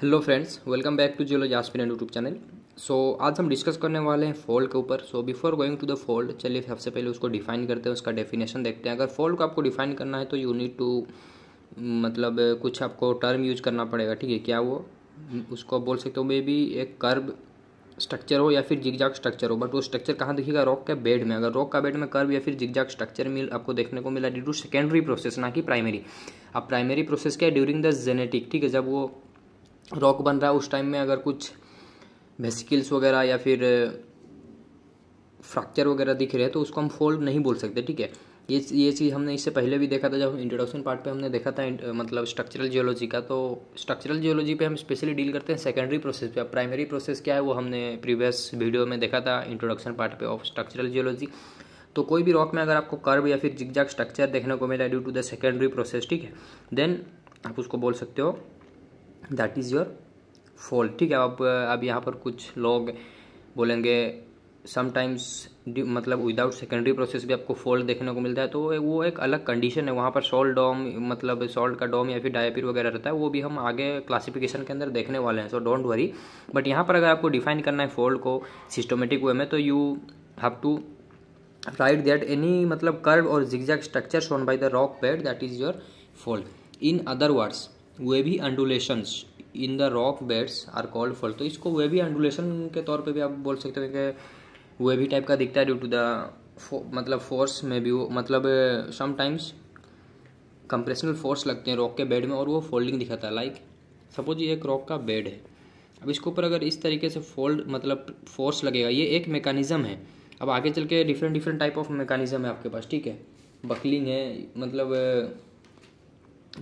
hello friends welcome back to geology आस्पिन YouTube channel so आज हम डिस्कस करने वाले हैं फोल्ड के ऊपर so before going to the fold चलिए सबसे पहले उसको डिफाइन करते हैं उसका डेफिनेशन देखते हैं अगर फोल्ड को आपको डिफाइन करना है तो यू नीड टू मतलब कुछ आपको टर्म यूज करना पड़ेगा ठीक है क्या वो उसको बोल सकते हो मे बी एक कर्व स्ट्रक्चर हो या फिर जिगजाग स्ट्रक्चर हो बट वो स्ट्रक्चर कहाँ दिखेगा रॉक के बेड में अगर रॉक का बेड में कर्व या फिर जिगजाग स्ट्रक्चर मिल आपको देखने को मिला ड्यू टू सेकेंडरी प्रोसेस ना कि प्राइमरी अब प्राइमरी प्रोसेस क्या है ड्यूरिंग द जेनेटिक ठीक है जब वो रॉक बन रहा है उस टाइम में अगर कुछ वेसिकल्स वगैरह या फिर फ्रैक्चर वगैरह दिख रहे हैं तो उसको हम फोल्ड नहीं बोल सकते ठीक है ये ये चीज़ हमने इससे पहले भी देखा था जब इंट्रोडक्शन पार्ट पे हमने देखा था मतलब स्ट्रक्चरल जियोलॉजी का तो स्ट्रक्चरल जियोलॉजी पे हम स्पेशली डील करते हैं सेकेंडरी प्रोसेस पे प्राइमरी प्रोसेस क्या है वो हमने प्रीवियस वीडियो में देखा था इंट्रोडक्शन पार्ट पे ऑफ स्ट्रक्चरल जियोलॉजी तो कोई भी रॉक में अगर आपको कर्व या फिर जिगजैग स्ट्रक्चर देखने को मिला due to the secondary process ठीक है देन आप उसको बोल सकते हो दैट इज़ योर फॉल्ट ठीक है अब अब यहाँ पर कुछ लोग बोलेंगे समटाइम्स मतलब विदाउट सेकेंडरी प्रोसेस भी आपको फॉल्ट देखने को मिलता है तो वो एक अलग कंडीशन है वहाँ पर सॉल्ट डॉम मतलब सॉल्ट का डॉम या फिर डायपिर वगैरह रहता है वो भी हम आगे क्लासिफिकेशन के अंदर देखने वाले हैं सो डोंट वरी बट यहाँ पर अगर आपको डिफाइन करना है फॉल्ट को सिस्टोमेटिक वे में तो you have to write that any मतलब कर्व और zigzag structure shown by the rock bed that is your fault in other words भी undulations in the rock beds are called fold तो इसको भी undulation के तौर पे भी आप बोल सकते हैं कि भी टाइप का दिखता है ड्यू टू द मतलब फोर्स में भी वो मतलब समटाइम्स कंप्रेशनल फोर्स लगते हैं रॉक के बेड में और वो फोल्डिंग दिखाता है लाइक सपोज ये एक रॉक का बेड है अब इसके ऊपर अगर इस तरीके से फोल्ड मतलब फोर्स लगेगा ये एक मेकानिज़म है अब आगे चल के different different type of mechanism है आपके पास ठीक है बकलिंग है मतलब uh,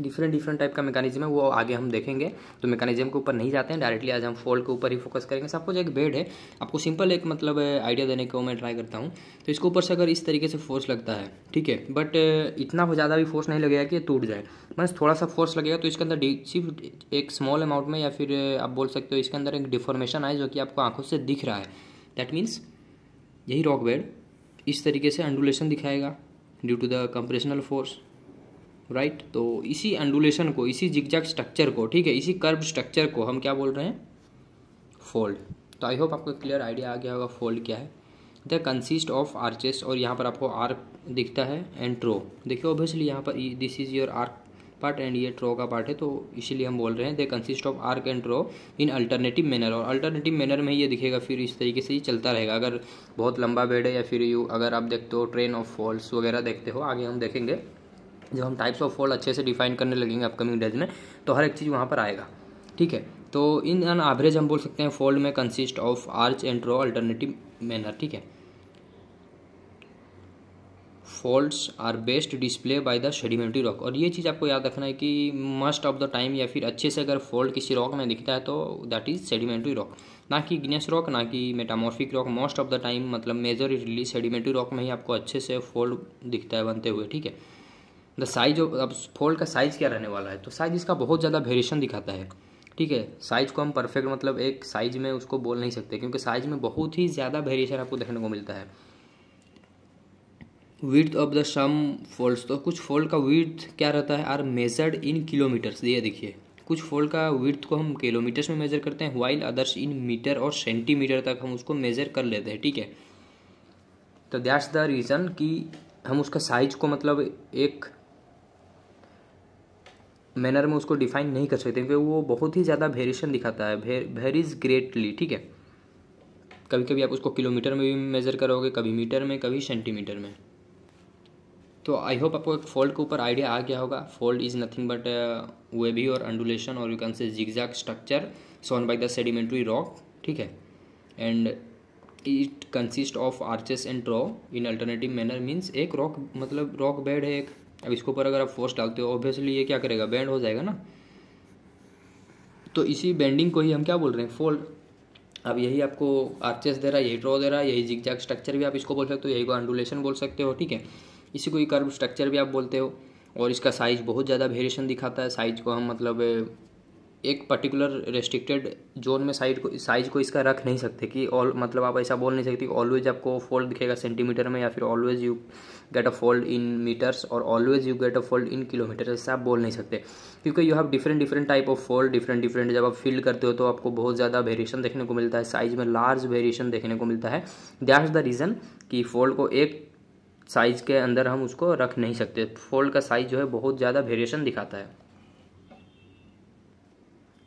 डिफरेंट डिफरेंट टाइप का मैकेनिज्म है वो आगे हम देखेंगे तो मैकेनिज्म के ऊपर नहीं जाते हैं डायरेक्टली आज हम फॉल्ट के ऊपर ही फोकस करेंगे सब कुछ एक बेड है आपको सिंपल एक मतलब आइडिया uh, देने को मैं ट्राई करता हूँ तो इसके ऊपर से अगर इस तरीके से फोर्स लगता है ठीक है बट uh, इतना ज़्यादा भी फोर्स नहीं लगेगा कि टूट जाए बस थोड़ा सा फोर्स लगेगा तो इसके अंदर सिर्फ एक स्मॉल अमाउंट में या फिर uh, आप बोल सकते हो इसके अंदर एक डिफॉर्मेशन आए जो कि आपको आंखों से दिख रहा है दैट मीन्स यही रॉक बेड इस तरीके से अंडुलेशन दिखाएगा due to the compressional force right तो इसी एंडुलेशन को इसी जिगजैग स्ट्रक्चर को ठीक है इसी कर्व स्ट्रक्चर को हम क्या बोल रहे हैं फोल्ड तो आई होप आपको क्लियर आइडिया आ गया होगा फोल्ड क्या है द कंसिस्ट ऑफ आर्चेस और यहाँ पर आपको आर्क दिखता है एंड ट्रो देखिए ओबियसली यहाँ पर this is your arch part and ये ट्रो का पार्ट है तो इसीलिए हम बोल रहे हैं they consist of arch and trough in alternative manner और अल्टरनेटिव मैनर में ये दिखेगा फिर इस तरीके से ये चलता रहेगा अगर बहुत लंबा बेड है या फिर यू अगर आप देखते हो ट्रेन ऑफ फॉल्स वगैरह देखते हो आगे हम देखेंगे जब हम टाइप्स ऑफ फोल्ड अच्छे से डिफाइन करने लगेंगे अपकमिंग डेज में तो हर एक चीज़ वहाँ पर आएगा ठीक है तो इन एन एवरेज हम बोल सकते हैं फोल्ड में consist of arch and trough alternative manner ठीक है faults are best display by the sedimentary rock और ये चीज़ आपको याद रखना है कि मस्ट ऑफ द टाइम या फिर अच्छे से अगर फॉल्ट किसी रॉक में दिखता है तो दैट इज सेडिमेंट्री रॉक ना कि ग्नेस रॉक ना कि metamorphic rock most of the time मतलब मेजर रिलीज सेडिमेंट्री रॉक में ही आपको अच्छे से फॉल्ट दिखता है बनते हुए ठीक है द साइज ऑफ अब फोल्ड का साइज क्या रहने वाला है तो साइज इसका बहुत ज़्यादा वेरिएशन दिखाता है ठीक है साइज को हम परफेक्ट मतलब एक साइज में उसको बोल नहीं सकते क्योंकि साइज में बहुत ही ज़्यादा वेरिएशन आपको देखने को मिलता है width of the some folds तो कुछ फोल्ड का विथ क्या रहता है आर मेजर्ड इन किलोमीटर्स ये देखिए कुछ फोल्ड का विथ को हम किलोमीटर्स में मेजर करते हैं वाइल अदर्स इन मीटर और सेंटीमीटर तक हम उसको मेजर कर लेते हैं ठीक है तो दैट्स द रीज़न कि हम उसका साइज को मतलब एक मैनर में उसको डिफाइन नहीं कर सकते क्योंकि वो बहुत ही ज़्यादा वेरिएशन दिखाता है भेर वेरीज ग्रेटली ठीक है कभी कभी आप उसको किलोमीटर में भी मेज़र करोगे कभी मीटर में कभी सेंटीमीटर में तो आई होप आपको एक फोल्ड के ऊपर आइडिया आ गया होगा फोल्ड इज़ नथिंग बट वे भी और अंडुलेशन और you can say zigzag structure shown by the sedimentary rock ठीक है and it consist of arches and trough in alternative manner means एक रॉक मतलब रॉक बेड है एक अब इसके ऊपर अगर आप फोर्स डालते हो ऑब्वियसली ये क्या करेगा बैंड हो जाएगा ना तो इसी बेंडिंग को ही हम क्या बोल रहे हैं फोल्ड अब यही आपको आर्चेस दे रहा है यही ड्रॉ दे रहा है यही जिग स्ट्रक्चर भी आप इसको बोल सकते हो यही को अंडुलेशन बोल सकते हो ठीक है इसी को ही कर्व स्ट्रक्चर भी आप बोलते हो और इसका साइज बहुत ज़्यादा वेरिएशन दिखाता है साइज को हम मतलब एक पर्टिकुलर रेस्ट्रिक्टेड जोन में साइज को साइज को इसका रख नहीं सकते कि ऑल मतलब आप ऐसा बोल नहीं सकते कि ऑलवेज आपको फोल्ड दिखेगा सेंटीमीटर में या फिर always you get a fold in metres और always you get a fold in kilometre ऐसा आप बोल नहीं सकते क्योंकि you have different different type of fold different different जब आप फील्ड करते हो तो आपको बहुत ज़्यादा वेरिएशन देखने को मिलता है साइज में लार्ज वेरिएशन देखने को मिलता है दैट द रीज़न कि फोल्ड को एक साइज़ के अंदर हम उसको रख नहीं सकते फोल्ड का साइज़ जो है बहुत ज़्यादा वेरिएशन दिखाता है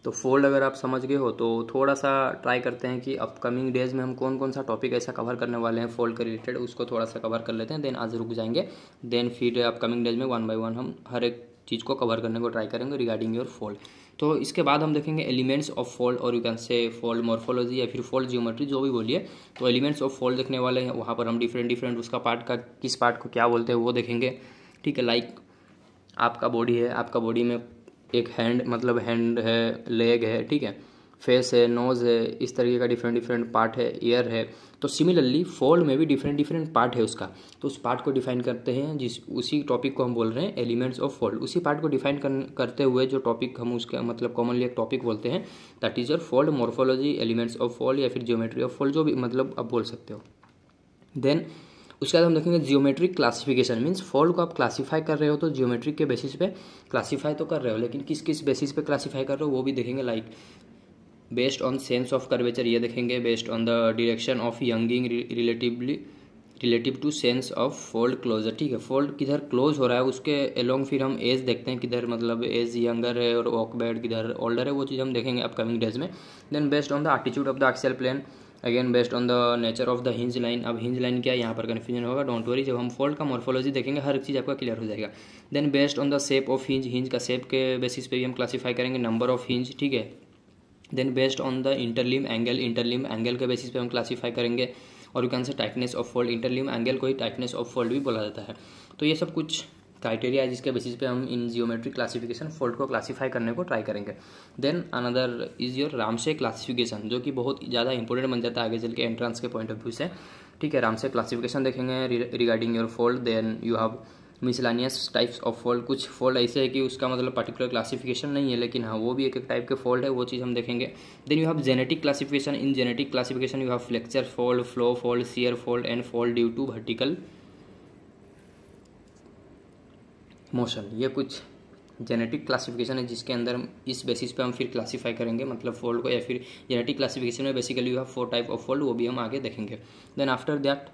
तो फोल्ड अगर आप समझ गए हो तो थोड़ा सा ट्राई करते हैं कि अपकमिंग डेज में हम कौन कौन सा टॉपिक ऐसा कवर करने वाले हैं फोल्ड के रिलेटेड उसको थोड़ा सा कवर कर लेते हैं देन आज रुक जाएंगे देन फिर अपकमिंग डेज में वन बाई वन हम हर एक चीज़ को कवर करने को ट्राई करेंगे रिगार्डिंग योर फोल्ड तो इसके बाद हम देखेंगे एलिमेंट्स ऑफ फोल्ड और you can say fold morphology या फिर फोल्ड जियोमेट्री जो भी बोलिए तो एलिमेंट्स ऑफ फोल्ड देखने वाले हैं वहाँ पर हम डिफरेंट डिफरेंट उसका पार्ट का किस पार्ट को क्या बोलते हैं वो देखेंगे ठीक है लाइक आपका बॉडी है आपका बॉडी में एक हैंड मतलब हैंड है लेग है ठीक है फेस है नोज़ है इस तरीके का डिफरेंट डिफरेंट पार्ट है ईयर है तो सिमिलरली फोल्ड में भी डिफरेंट डिफरेंट पार्ट है उसका तो उस पार्ट को डिफाइन करते हैं जिस उसी टॉपिक को हम बोल रहे हैं एलिमेंट्स ऑफ फोल्ड उसी पार्ट को डिफाइन कर, करते हुए जो टॉपिक हम उसका मतलब कॉमनली एक टॉपिक बोलते हैं that is your fold morphology elements of fold या फिर जियोमेट्री ऑफ फॉल्ट जो भी मतलब आप बोल सकते हो देन उसके बाद हम देखेंगे जियोमेट्रिक क्लासिफिकेशन मीन्स फॉल्ट को आप क्लासीफाई कर रहे हो तो जियोमेट्रिक के बेसिस पे क्लासीफाई तो कर रहे हो लेकिन किस किस बेसिस पे क्लासीफाई कर रहे हो वो भी देखेंगे like based on sense of curvature ये देखेंगे based on the direction of younging relatively relative to sense of fold closure ठीक है फोल्ड किधर क्लोज हो रहा है उसके अलोंग फिर हम एज देखते हैं किधर मतलब एज यंगर है और वॉक बैड किधर ओल्डर है वो चीज़ हम देखेंगे अपकमिंग डेज में then based on the attitude of the axial plane again based on the nature of the hinge line अब हिंज लाइन क्या है यहाँ पर कन्फ्यूजन होगा डोंट वरी जब हम फोल्ड का मॉर्फोलॉजी देखेंगे हर एक चीज़ आपका क्लियर हो जाएगा then based on the shape of hinge hinge का शेप के बेसिस पे भी हम क्लासीफाई करेंगे नंबर ऑफ हिंज ठीक है then based on the interlimb angle interlimb angle के बेसिस पे हम क्लासीफाई करेंगे और you can say tightness of fold interlimb angle को ही टाइटनेस ऑफ फोल्ड भी बोला जाता है तो ये सब कुछ क्राइटेरिया है जिसके बेसिस पे हम इन जियोमेट्रिक क्लासिफिकेशन फोल्ड को क्लासीफाई करने को ट्राई करेंगे then another is your Ramsay classification जो कि बहुत ज़्यादा इंपॉर्टेंट बन जाता है आगे चल के एंट्रेंस के पॉइंट ऑफ व्यू से ठीक है रामसे क्लासिफिकेशन देखेंगे regarding your fold then you have miscellaneous types of fold कुछ फोल्ड ऐसे है कि उसका मतलब पर्टिकुलर क्लासिफिकेशन नहीं है लेकिन हाँ वो भी एक एक टाइप के फोल्ड है वो चीज़ हम देखेंगे then you have genetic classification in genetic classification you have flexure fold flow fold shear fold and fold due to vertical motion ये कुछ जेनेटिक क्लासिफिकेशन है जिसके अंदर इस बेसिस पे हम फिर क्लासिफाई करेंगे मतलब फोल्ड को या फिर जेनेटिक क्लासिफिकेशन में basically you have four type of fold वो भी हम आगे देखेंगे देन आफ्टर दैट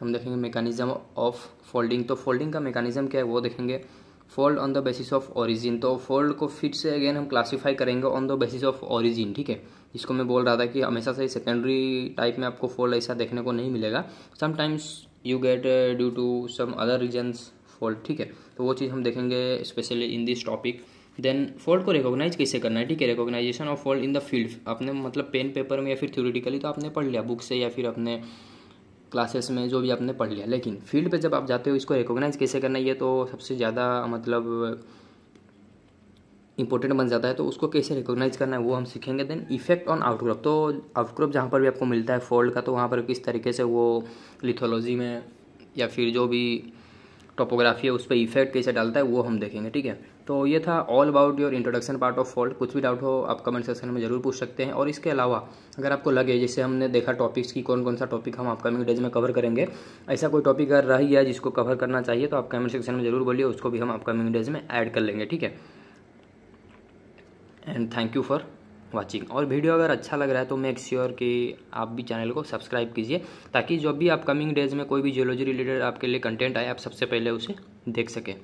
हम देखेंगे मेकानिज्म ऑफ फोल्डिंग तो फोल्डिंग का मेकानिज्म क्या है वो देखेंगे fold on the basis of origin तो फोल्ड को फिर से अगेन हम क्लासिफाई करेंगे on the basis of origin ठीक है जिसको मैं बोल रहा था कि हमेशा से सेकेंडरी टाइप में आपको फोल्ड ऐसा देखने को नहीं मिलेगा sometimes you get due to some other reasons fault ठीक है तो वो चीज़ हम देखेंगे specially in this topic then fault को रिकॉग्नाइज कैसे करना है ठीक है recognisation of fault in the field आपने मतलब पेन पेपर में या फिर थ्योरेटिकली तो आपने पढ़ लिया बुक से या फिर अपने क्लासेस में जो भी आपने पढ़ लिया लेकिन फील्ड पे जब आप जाते हो इसको रिकॉग्नाइज कैसे करना है तो सबसे ज़्यादा मतलब इंपॉर्टेंट बन जाता है तो उसको कैसे रिकॉग्नाइज करना है वो हम सीखेंगे देन इफेक्ट ऑन आउटक्रॉप तो आउटक्रॉप जहाँ पर भी आपको मिलता है फॉल्ट का तो वहाँ पर किस तरीके से वो लिथोलॉजी में या फिर जो भी टोपोग्राफी है उस पर इफेक्ट कैसे डालता है वो हम देखेंगे ठीक है तो ये था all about your introduction part of fault कुछ भी डाउट हो आप कमेंट सेक्शन में ज़रूर पूछ सकते हैं और इसके अलावा अगर आपको लगे जैसे हमने देखा टॉपिक्स की कौन कौन सा टॉपिक हम अपकमिंग डेज में कवर करेंगे ऐसा कोई टॉपिक अगर रह गया जिसको कवर करना चाहिए तो आप कमेंट सेक्शन में ज़रूर बोलिए उसको भी हम अपकमिंग डेज में ऐड कर लेंगे ठीक है and thank you for watching और वीडियो अगर अच्छा लग रहा है तो मेक श्योर कि आप भी चैनल को सब्सक्राइब कीजिए ताकि जो भी अपकमिंग डेज में कोई भी जियोलॉजी रिलेटेड आपके लिए कंटेंट आए आप सबसे पहले उसे देख सकें